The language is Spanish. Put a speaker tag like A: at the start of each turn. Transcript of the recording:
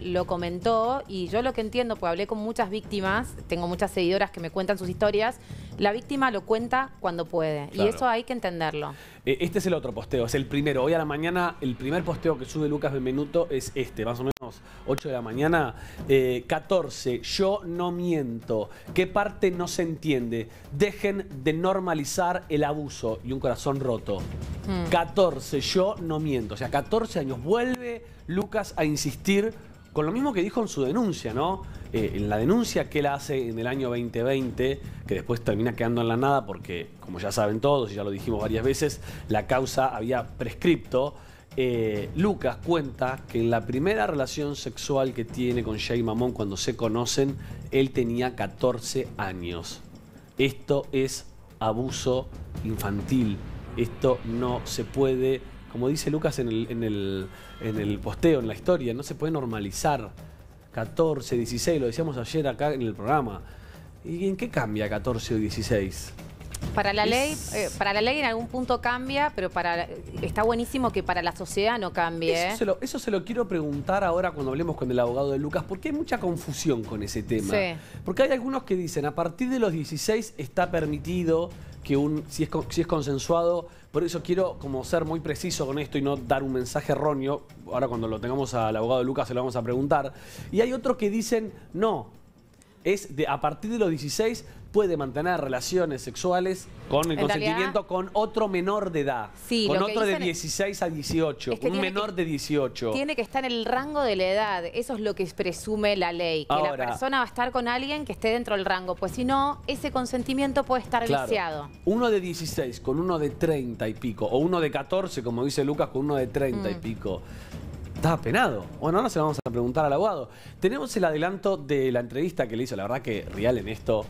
A: lo comentó y yo lo que entiendo, pues hablé con muchas víctimas, tengo muchas seguidoras que me cuentan sus historias, la víctima lo cuenta cuando puede y eso hay que entenderlo.
B: E, este es el otro posteo, es el primero. Hoy a la mañana el primer posteo que sube Lucas Benvenuto es este, más o menos 8 de la mañana, 14, eh, yo no miento, ¿qué parte no se entiende? Dejen de normalizar el abuso y un corazón roto. 14, mm. yo no miento. O sea, 14 años. Vuelve Lucas a insistir con lo mismo que dijo en su denuncia, ¿no? Eh, en la denuncia que él hace en el año 2020, que después termina quedando en la nada porque, como ya saben todos, y ya lo dijimos varias veces, la causa había prescripto. Eh, Lucas cuenta que en la primera relación sexual que tiene con Jay Mamón cuando se conocen, él tenía 14 años. Esto es abuso infantil, esto no se puede, como dice Lucas en el, en el, en el posteo, en la historia, no se puede normalizar. 14, 16, lo decíamos ayer acá en el programa. ¿Y en qué cambia 14 o 16?
A: Para la ley, eh, para la ley en algún punto cambia, pero para está buenísimo que para la sociedad no cambie. ¿eh?
B: Eso se, lo, quiero preguntar ahora cuando hablemos con el abogado de Lucas, porque hay mucha confusión con ese tema. Porque hay algunos que dicen, a partir de los 16 está permitido que un, si, es, si es consensuado, por eso quiero como ser muy preciso con esto y no dar un mensaje erróneo. Ahora cuando lo tengamos al abogado Lucas se lo vamos a preguntar. Y hay otros que dicen, no, es de a partir de los 16 puede mantener relaciones sexuales con el consentimiento con otro menor de edad.
A: Sí, con otro de
B: 16 a 18, Con un menor de 18. Tiene
A: que estar en el rango de la edad, eso es lo que presume la ley, que la persona va a estar con alguien que esté dentro del rango, pues si no, ese consentimiento puede estar claro,
B: Uno de 16 con uno de 30 y pico, o uno de 14, como dice Lucas, con uno de 30 y mm. pico. ¿Estás penado. Bueno, ahora se lo vamos a preguntar al abogado. Tenemos el adelanto de la entrevista que le hizo. La verdad que real en esto